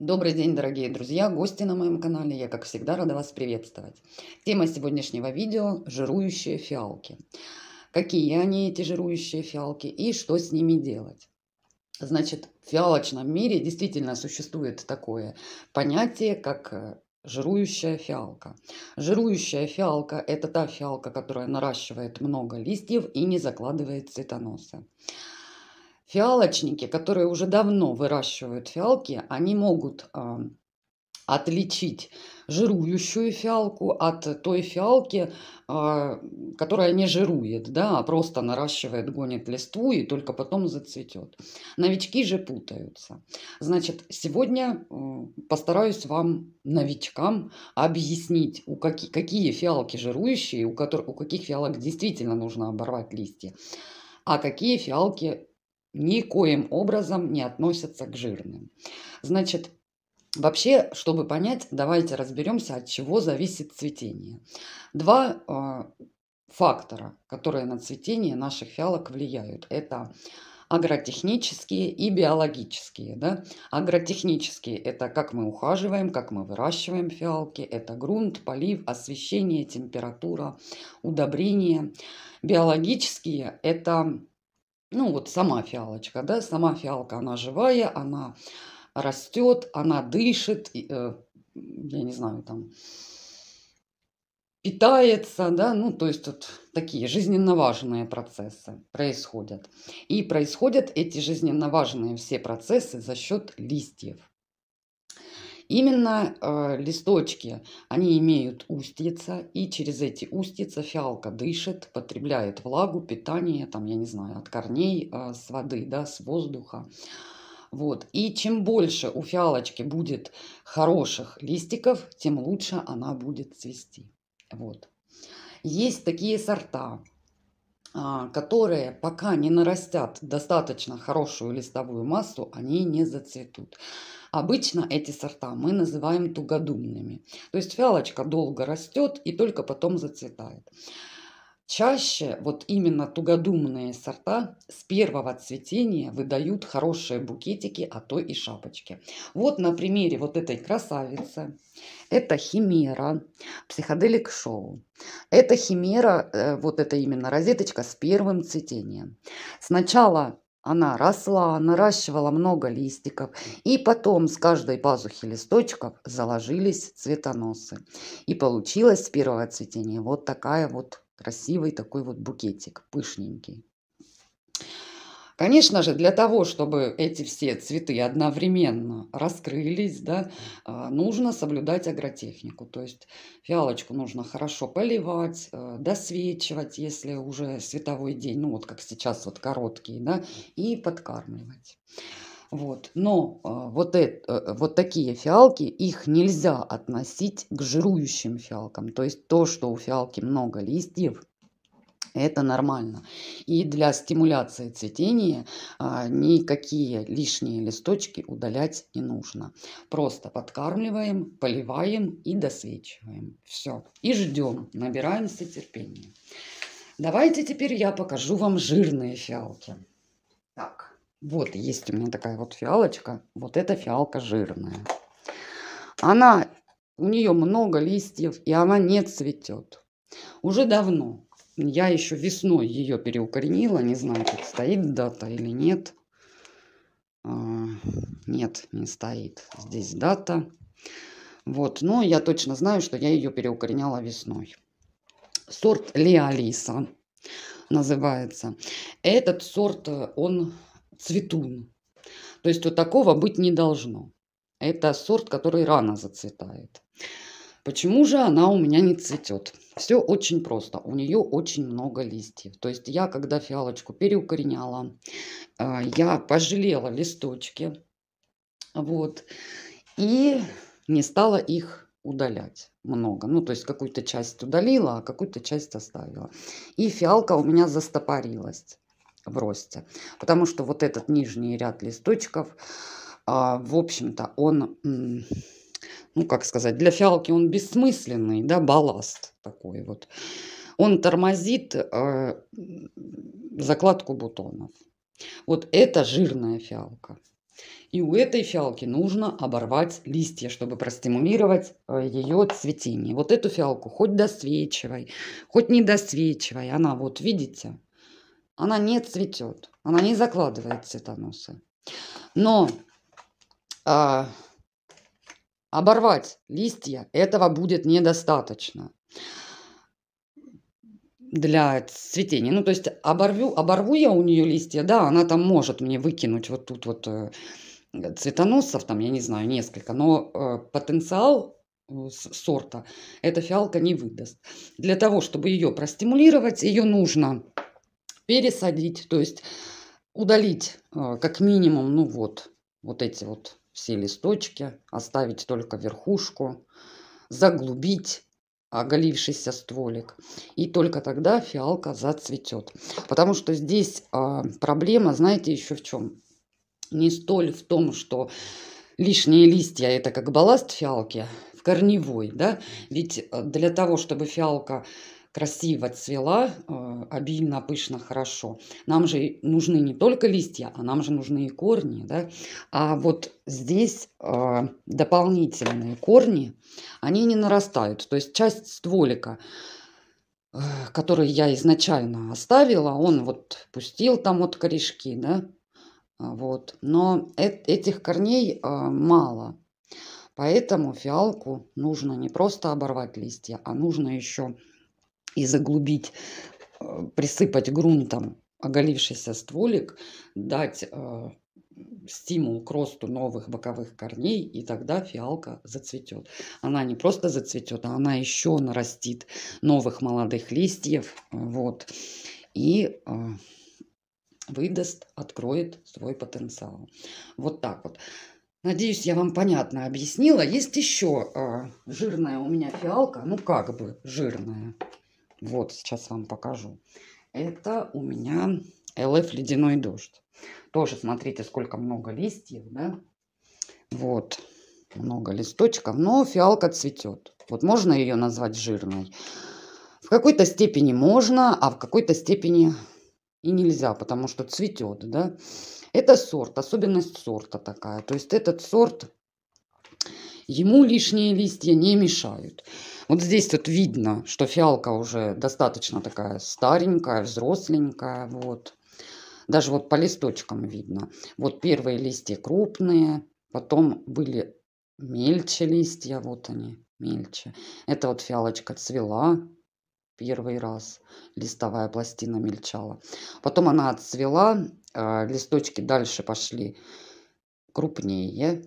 Добрый день, дорогие друзья, гости на моем канале. Я, как всегда, рада вас приветствовать. Тема сегодняшнего видео – жирующие фиалки. Какие они, эти жирующие фиалки, и что с ними делать? Значит, в фиалочном мире действительно существует такое понятие, как э, жирующая фиалка. Жирующая фиалка – это та фиалка, которая наращивает много листьев и не закладывает цветоносы. Фиалочники, которые уже давно выращивают фиалки, они могут а, отличить жирующую фиалку от той фиалки, а, которая не жирует, да, а просто наращивает, гонит листву и только потом зацветет. Новички же путаются. Значит, сегодня э, постараюсь вам, новичкам, объяснить, у какие, какие фиалки жирующие, у, которых, у каких фиалок действительно нужно оборвать листья, а какие фиалки никоим образом не относятся к жирным. Значит, Вообще, чтобы понять, давайте разберемся, от чего зависит цветение. Два э, фактора, которые на цветение наших фиалок влияют, это агротехнические и биологические. Да? Агротехнические – это как мы ухаживаем, как мы выращиваем фиалки, это грунт, полив, освещение, температура, удобрения. Биологические – это ну вот сама фиалочка, да, сама фиалка, она живая, она растет, она дышит, э, я не знаю, там, питается, да, ну, то есть тут такие жизненно важные процессы происходят. И происходят эти жизненно важные все процессы за счет листьев. Именно э, листочки, они имеют устьица, и через эти устьица фиалка дышит, потребляет влагу, питание, там, я не знаю, от корней, э, с воды, да, с воздуха. Вот. И чем больше у фиалочки будет хороших листиков, тем лучше она будет цвести. Вот. Есть такие сорта, а, которые пока не нарастят достаточно хорошую листовую массу, они не зацветут. Обычно эти сорта мы называем тугодумными. То есть фиалочка долго растет и только потом зацветает. Чаще вот именно тугодумные сорта с первого цветения выдают хорошие букетики, а то и шапочки. Вот на примере вот этой красавицы. Это химера, психоделик шоу. Это химера, э, вот это именно розеточка с первым цветением. Сначала она росла, наращивала много листиков, и потом с каждой пазухи листочков заложились цветоносы. И получилось с первого цветения вот такая вот Красивый такой вот букетик, пышненький. Конечно же, для того, чтобы эти все цветы одновременно раскрылись, да, а, нужно соблюдать агротехнику. То есть фиалочку нужно хорошо поливать, э, досвечивать, если уже световой день, ну вот как сейчас вот короткий, да, и подкармливать. Вот. Но э, вот, это, э, вот такие фиалки, их нельзя относить к жирующим фиалкам. То есть то, что у фиалки много листьев, это нормально. И для стимуляции цветения а, никакие лишние листочки удалять не нужно. Просто подкармливаем, поливаем и досвечиваем. Все. И ждем. Набираемся терпения. Давайте теперь я покажу вам жирные фиалки. Так. Вот есть у меня такая вот фиалочка. Вот эта фиалка жирная. Она, у нее много листьев, и она не цветет. Уже давно. Я еще весной ее переукоренила. Не знаю, как стоит дата или нет. А, нет, не стоит. Здесь дата. Вот, но я точно знаю, что я ее переукореняла весной. Сорт Леолиса называется. Этот сорт, э, он цветун. То есть вот такого быть не должно. Это сорт, который рано зацветает. Почему же она у меня не цветет? Все очень просто. У нее очень много листьев. То есть я, когда фиалочку переукореняла, э, я пожалела листочки. Вот. И не стала их удалять много. Ну, то есть какую-то часть удалила, а какую-то часть оставила. И фиалка у меня застопорилась бросится. Потому что вот этот нижний ряд листочков, а, в общем-то, он, ну, как сказать, для фиалки он бессмысленный, да, балласт такой вот. Он тормозит э, закладку бутонов. Вот это жирная фиалка. И у этой фиалки нужно оборвать листья, чтобы простимулировать э, ее цветение. Вот эту фиалку хоть досвечивай, хоть не досвечивай. Она вот, видите, она не цветет, она не закладывает цветоносы. Но а, оборвать листья этого будет недостаточно для цветения. Ну, то есть оборву, оборву я у нее листья, да, она там может мне выкинуть вот тут вот э, цветоносов, там, я не знаю, несколько, но э, потенциал э, сорта эта фиалка не выдаст. Для того, чтобы ее простимулировать, ее нужно пересадить, то есть удалить а, как минимум, ну вот, вот эти вот все листочки, оставить только верхушку, заглубить оголившийся стволик. И только тогда фиалка зацветет. Потому что здесь а, проблема, знаете, еще в чем? Не столь в том, что лишние листья – это как балласт фиалки в корневой, да? Ведь э, для того, чтобы фиалка красиво цвела, э, обильно, пышно, хорошо. Нам же нужны не только листья, а нам же нужны и корни. Да? А вот здесь э, дополнительные корни, они не нарастают. То есть часть стволика, э, который я изначально оставила, он вот пустил там вот корешки, да, вот. Но этих корней мало. Поэтому фиалку нужно не просто оборвать листья, а нужно еще и заглубить, э, присыпать грунтом оголившийся стволик, дать э, стимул к росту новых боковых корней, и тогда фиалка зацветет. Она не просто зацветет, а она еще нарастит новых молодых листьев, вот, и э, выдаст, откроет свой потенциал. Вот так вот. Надеюсь, я вам понятно объяснила. Есть еще э, жирная у меня фиалка, ну как бы жирная. Вот, сейчас вам покажу. Это у меня ЛФ ледяной дождь. Тоже смотрите, сколько много листьев, да? Вот, много листочков, но фиалка цветет. Вот можно ее назвать жирной? В какой-то степени можно, а в какой-то степени и нельзя, потому что цветет, да? Это сорт, особенность сорта такая. То есть этот сорт Ему лишние листья не мешают. Вот здесь вот видно, что фиалка уже достаточно такая старенькая, взросленькая. Вот. Даже вот по листочкам видно. Вот первые листья крупные, потом были мельче листья. Вот они, мельче. Это вот фиалочка цвела первый раз. Листовая пластина мельчала. Потом она отцвела, э, листочки дальше пошли крупнее.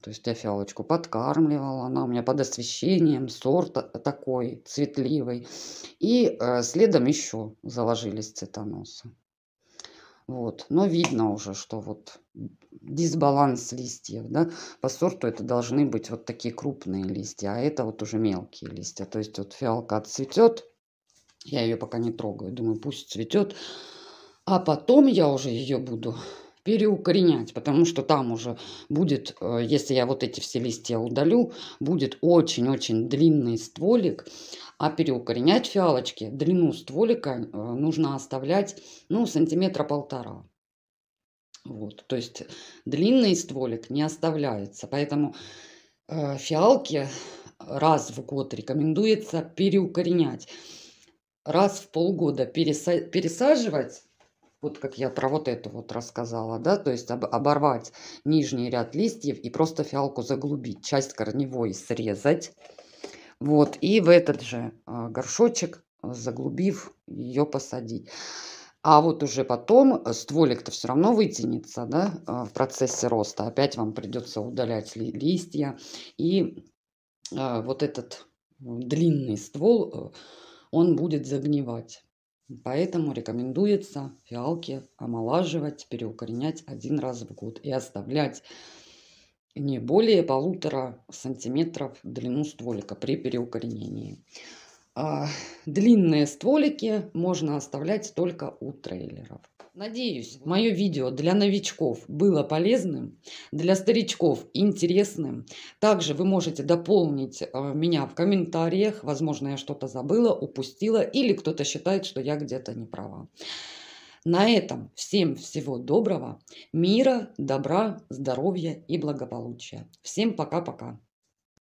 То есть я фиалочку подкармливала, она у меня под освещением, сорт такой цветливый. И э, следом еще заложились цветоносы. Вот. Но видно уже, что вот дисбаланс листьев. Да? По сорту это должны быть вот такие крупные листья, а это вот уже мелкие листья. То есть вот фиалка отцветет, я ее пока не трогаю, думаю, пусть цветет. А потом я уже ее буду переукоренять, потому что там уже будет, э, если я вот эти все листья удалю, будет очень-очень длинный стволик, а переукоренять фиалочки, длину стволика э, нужно оставлять, ну, сантиметра полтора. Вот, то есть длинный стволик не оставляется, поэтому э, фиалки раз в год рекомендуется переукоренять. Раз в полгода пересаживать вот как я про вот это вот рассказала, да, то есть оборвать нижний ряд листьев и просто фиалку заглубить, часть корневой срезать. Вот, и в этот же а, горшочек, а, заглубив, ее посадить. А вот уже потом э, стволик-то все равно вытянется, да, а, в процессе роста. Опять вам придется удалять ли, листья. И вот этот длинный ствол, э, он будет загнивать. Поэтому рекомендуется фиалки омолаживать, переукоренять один раз в год и оставлять не более полутора сантиметров длину стволика при переукоренении. А, длинные стволики можно оставлять только у трейлеров. Надеюсь, мое видео для новичков было полезным, для старичков интересным. Также вы можете дополнить э, меня в комментариях. Возможно, я что-то забыла, упустила или кто-то считает, что я где-то не права. На этом всем всего доброго, мира, добра, здоровья и благополучия. Всем пока-пока.